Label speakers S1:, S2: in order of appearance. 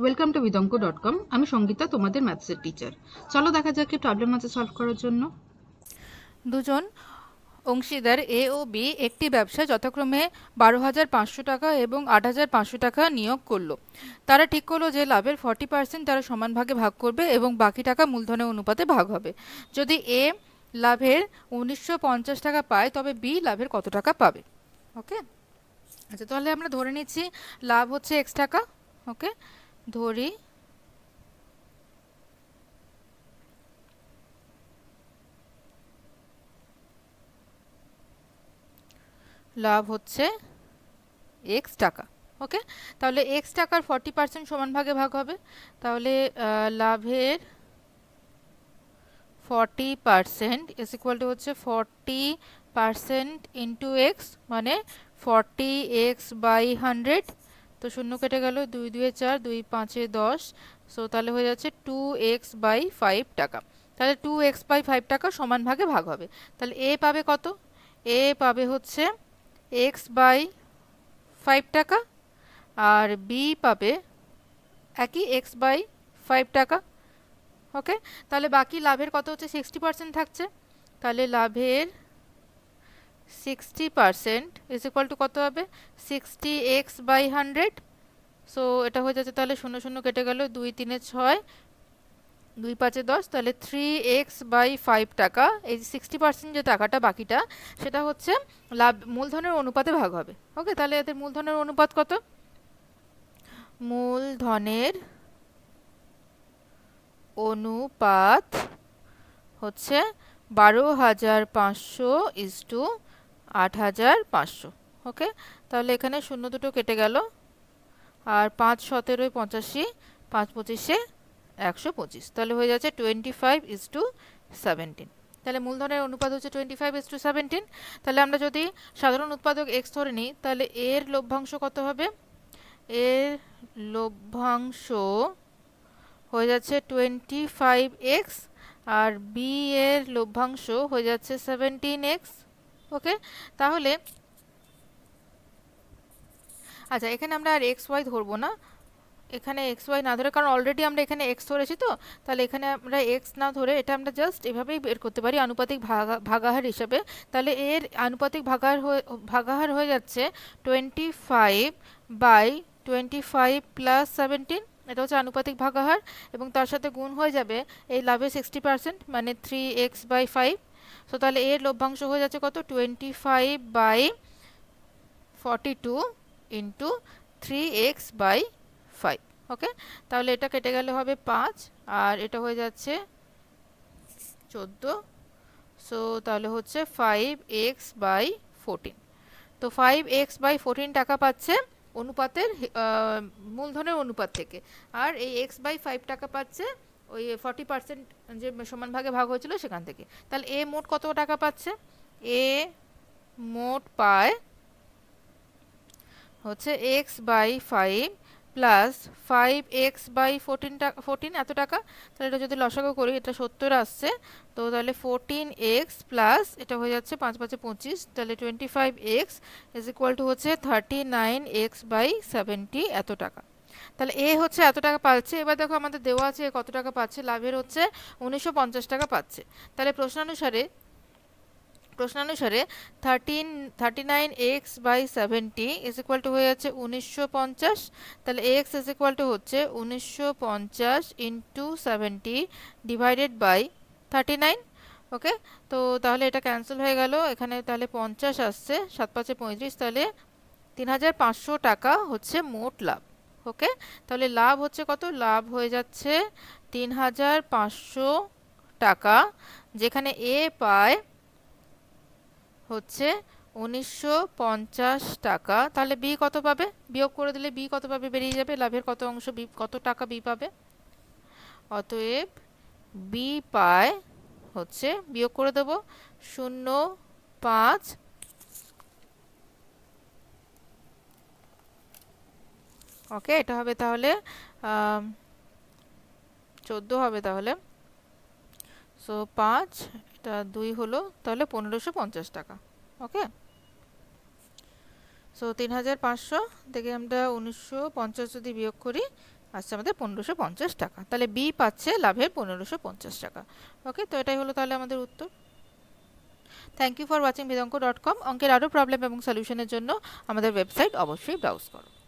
S1: welcome to Bidanka dot com আমি সঙ্গীতা তোমাদের ম্যাথসের teacher চলো দেখা যাক প্রবলেম আছে সলভ করার জন্য দুজন অংশীদার এ ও বি একটি ব্যবসা যথাক্রমে বারো হাজার পাঁচশো টাকা এবং আট হাজার পাঁচশো টাকা নিয়োগ করলো তারা ঠিক করলো যে লাভের ফর্টি পার্সেন্ট তারা সমান ভাগে ভাগ করবে এবং বাকি টাকা মূলধনের অনুপাতে ভাগ হবে যদি এ লাভের উনিশশো পঞ্চাশ টাকা পায় তবে বি লাভের কত টাকা পাবে ওকে আচ্ছা তাহলে আমরা ধরে নিচ্ছি লাভ হচ্ছে এক্স টাকা ওকে ধরি লাভ হচ্ছে এক্স টাকা ওকে তাহলে এক্স টাকার ফর্টি পার্সেন্ট সমান ভাগে ভাগ হবে তাহলে লাভের ফর্টি পার্সেন্ট এস টু হচ্ছে ফর্টি পার্সেন্ট ইন্টু এক্স মানে ফর্টি এক্স বাই হান্ড্রেড তো শূন্য কেটে গেল দুই দুয়ে চার দুই পাঁচে দশ সো তাহলে হয়ে যাচ্ছে টু এক্স বাই ফাইভ টাকা তাহলে টু এক্স বাই ফাইভ টাকা সমান ভাগে ভাগ হবে তাহলে এ পাবে কত এ পাবে হচ্ছে এক্স বাই ফাইভ টাকা আর বি পাবে একই এক্স বাই ফাইভ টাকা ওকে তাহলে বাকি লাভের কত হচ্ছে সিক্সটি পার্সেন্ট থাকছে তাহলে লাভের sixty percent is equal to কত হবে sixty x by hundred so এটা হয়ে যাচ্ছে তাহলে শূন্য শূন্য কেটে গেল দুই তিনে ছয় দুই পাঁচে দশ তাহলে থ্রি এক্স বাই ফাইভ টাকা এই সিক্সটি পার্সেন্ট যে টাকাটা বাকিটা সেটা হচ্ছে লাভ মূলধনের অনুপাতে ভাগ হবে ওকে তাহলে এদের মূলধনের অনুপাত কত মূলধনের অনুপাত হচ্ছে বারো হাজার পাঁচশো ইস টু আট হাজার পাঁচশো ওকে তাহলে এখানে শূন্য দুটো কেটে গেল আর পাঁচ সতেরোই পঁচাশি পাঁচ পঁচিশে একশো পঁচিশ তাহলে হয়ে যাচ্ছে twenty five is to seventeen তাহলে মূলধনের অনুপাত হচ্ছে twenty five is to seventeen তাহলে আমরা যদি সাধারণ উৎপাদক এক্স ধরে নিই তাহলে এর লভ্যাংশ কত হবে এর লভ্যাংশ হয়ে যাচ্ছে টোয়েন্টি ফাইভ এক্স আর বি এর লভ্যাংশ হয়ে যাচ্ছে সেভেন্টিন এক্স ওকে তাহলে আচ্ছা এখানে আমরা আর এক্স ওয়াই ধরবো না এখানে এক্স ওয়াই না ধরে কারণ অলরেডি আমরা এখানে এক্স ধরেছি তো তাহলে এখানে আমরা এক্স না ধরে এটা আমরা জাস্ট এভাবেই বের করতে পারি আনুপাতিক ভাগা ভাগাহার হিসাবে তাহলে এর আনুপাতিক ভাগাহার হয়ে ভাগাহার হয়ে যাচ্ছে twenty five by twenty five plus seventeen এটা হচ্ছে আনুপাতিক ভাগাহার এবং তার সাথে গুণ হয়ে যাবে এই লাভে সিক্সটি পার্সেন্ট মানে three x by five so তাহলে এর লভ্যাংশ হয়ে যাচ্ছে কত twenty five by forty two into three x by five okay তাহলে এটা কেটে গেলে হবে পাঁচ আর এটা হয়ে যাচ্ছে চোদ্দো সো তাহলে হচ্ছে ফাইভ এক্স বাই ফোরটিন তো ফাইভ এক্স বাই ফোরটিন টাকা পাচ্ছে অনুপাতের মূলধনের অনুপাত থেকে আর এই এক্স বাই ফাইভ টাকা পাচ্ছে ওই ফর্টি পার্সেন্ট যে সমান ভাগে ভাগ হয়েছিল সেখান থেকে তাহলে এ মোট কত টাকা পাচ্ছে এ মোট পায় হচ্ছে x by five plus five x by fourteen টাকা ফোরটিন এত টাকা তাহলে এটা যদি লসাগো করি এটা সত্তর আসছে তো তাহলে ফোরটিন এক্স প্লাস এটা হয়ে যাচ্ছে পাঁচ পাঁচে পঁচিশ তাহলে twenty five x is equal to হচ্ছে thirty nine x by seventy এত টাকা তাহলে এ হচ্ছে এত টাকা পাচ্ছে এবার দেখো আমাদের দেওয়া আছে কত টাকা পাচ্ছে লাভের হচ্ছে উনিশশো টাকা পাচ্ছে তাহলে প্রশ্নানুসারে প্রশ্নানুসারে thirteen thirty nine x by seventy is equal to হয়ে যাচ্ছে উনিশশো পঞ্চাশ তাহলে এক্স ইজ ইকুয়াল টু হচ্ছে উনিশশো পঞ্চাশ into seventy divided by thirty nine okay তো তাহলে এটা ক্যান্সেল হয়ে গেল এখানে তাহলে পঞ্চাশ আসছে সাত পাঁচে পঁয়ত্রিশ তাহলে তিন হাজার পাঁচশো টাকা হচ্ছে মোট লাভ ওকে তাহলে লাভ হচ্ছে কত লাভ হয়ে যাচ্ছে তিন হাজার পাঁচশো টাকা যেখানে এ পায় হচ্ছে উনিশশো টাকা তাহলে বি কত পাবে বিয়োগ করে দিলে বি কত পাবে বেরিয়ে যাবে লাভের কত অংশ বি কত টাকা বি পাবে অতএব বি পায় হচ্ছে বিয়োগ করে দেব শূন্য পাঁচ ওকে এটা হবে তাহলে চোদ্দো হবে তাহলে সো পাঁচ এটা দুই হলো তাহলে পনেরোশো পঞ্চাশ টাকা ওকে সো তিন হাজার পাঁচশো থেকে আমরা উনিশশো পঞ্চাশ যদি বিয়োগ করি আসছে আমাদের পনেরোশো পঞ্চাশ টাকা তাহলে বি পাচ্ছে লাভের পনেরোশো পঞ্চাশ টাকা ওকে তো এটাই হলো তাহলে আমাদের উত্তর thank you for watching Bidanka dot com অঙ্কের আরও প্রবলেম এবং সলিউশনের জন্য আমাদের ওয়েবসাইট অবশ্যই ব্রাউজ করো